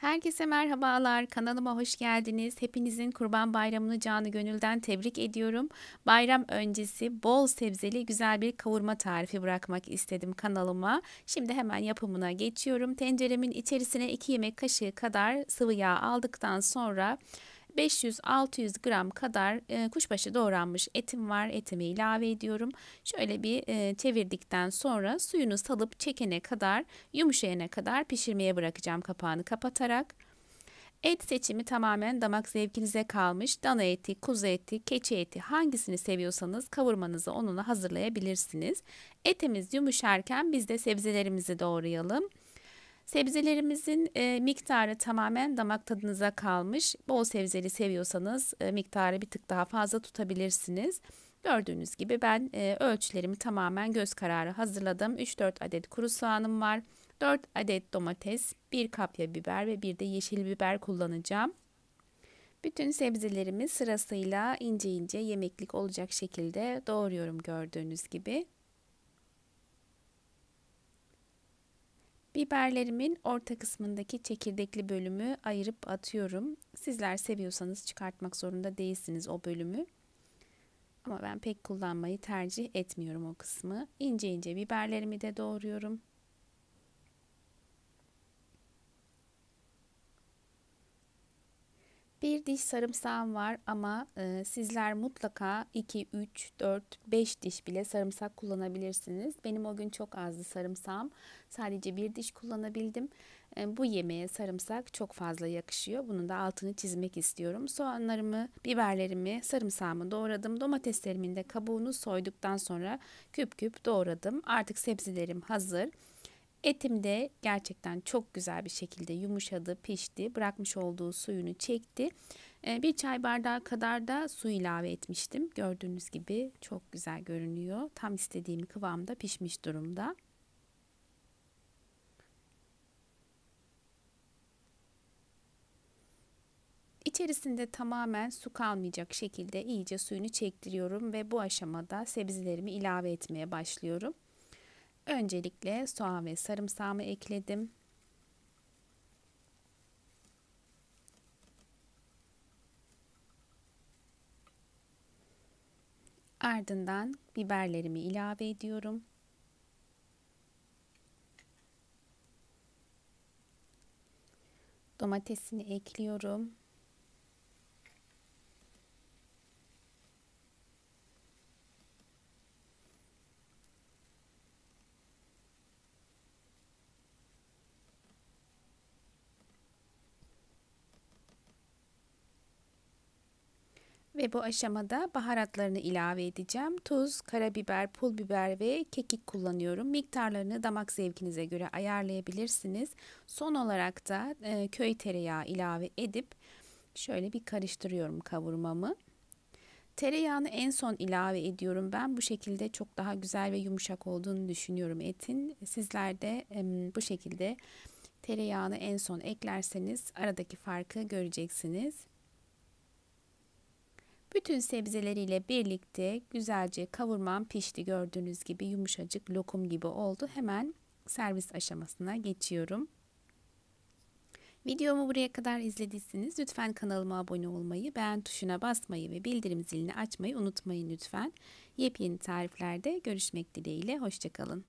Herkese merhabalar. Kanalıma hoş geldiniz. Hepinizin Kurban Bayramı'nı canı gönülden tebrik ediyorum. Bayram öncesi bol sebzeli güzel bir kavurma tarifi bırakmak istedim kanalıma. Şimdi hemen yapımına geçiyorum. Tenceremin içerisine 2 yemek kaşığı kadar sıvı yağ aldıktan sonra 500-600 gram kadar e, kuşbaşı doğranmış etim var. Etimi ilave ediyorum. Şöyle bir e, çevirdikten sonra suyunu salıp çekene kadar, yumuşayana kadar pişirmeye bırakacağım kapağını kapatarak. Et seçimi tamamen damak zevkinize kalmış. Dana eti, kuzu eti, keçi eti hangisini seviyorsanız kavurmanızı onunla hazırlayabilirsiniz. Etimiz yumuşarken biz de sebzelerimizi doğrayalım. Sebzelerimizin e, miktarı tamamen damak tadınıza kalmış. Bol sebzeli seviyorsanız e, miktarı bir tık daha fazla tutabilirsiniz. Gördüğünüz gibi ben e, ölçülerimi tamamen göz kararı hazırladım. 3-4 adet kuru soğanım var. 4 adet domates, 1 kapya biber ve bir de yeşil biber kullanacağım. Bütün sebzelerimi sırasıyla ince ince yemeklik olacak şekilde doğruyorum gördüğünüz gibi. Biberlerimin orta kısmındaki çekirdekli bölümü ayırıp atıyorum. Sizler seviyorsanız çıkartmak zorunda değilsiniz o bölümü. Ama ben pek kullanmayı tercih etmiyorum o kısmı. İnce ince biberlerimi de doğruyorum. Bir diş sarımsağım var ama e, sizler mutlaka 2, 3, 4, 5 diş bile sarımsak kullanabilirsiniz. Benim o gün çok azdı sarımsağım. Sadece bir diş kullanabildim. E, bu yemeğe sarımsak çok fazla yakışıyor. Bunun da altını çizmek istiyorum. Soğanlarımı, biberlerimi, sarımsağımı doğradım. Domateslerimin de kabuğunu soyduktan sonra küp küp doğradım. Artık sebzelerim hazır. Etim de gerçekten çok güzel bir şekilde yumuşadı, pişti. Bırakmış olduğu suyunu çekti. Ee, bir çay bardağı kadar da su ilave etmiştim. Gördüğünüz gibi çok güzel görünüyor. Tam istediğim kıvamda pişmiş durumda. İçerisinde tamamen su kalmayacak şekilde iyice suyunu çektiriyorum ve bu aşamada sebzelerimi ilave etmeye başlıyorum. Öncelikle soğan ve sarımsağımı ekledim. Ardından biberlerimi ilave ediyorum. Domatesini ekliyorum. ve bu aşamada baharatlarını ilave edeceğim. Tuz, karabiber, pul biber ve kekik kullanıyorum. Miktarlarını damak zevkinize göre ayarlayabilirsiniz. Son olarak da e, köy tereyağı ilave edip şöyle bir karıştırıyorum kavurmamı. Tereyağını en son ilave ediyorum. Ben bu şekilde çok daha güzel ve yumuşak olduğunu düşünüyorum etin. Sizler de e, bu şekilde tereyağını en son eklerseniz aradaki farkı göreceksiniz. Bütün sebzeleriyle birlikte güzelce kavurmam pişti gördüğünüz gibi yumuşacık lokum gibi oldu. Hemen servis aşamasına geçiyorum. Videomu buraya kadar izlediyseniz lütfen kanalıma abone olmayı, beğen tuşuna basmayı ve bildirim zilini açmayı unutmayın lütfen. Yepyeni tariflerde görüşmek dileğiyle, hoşçakalın.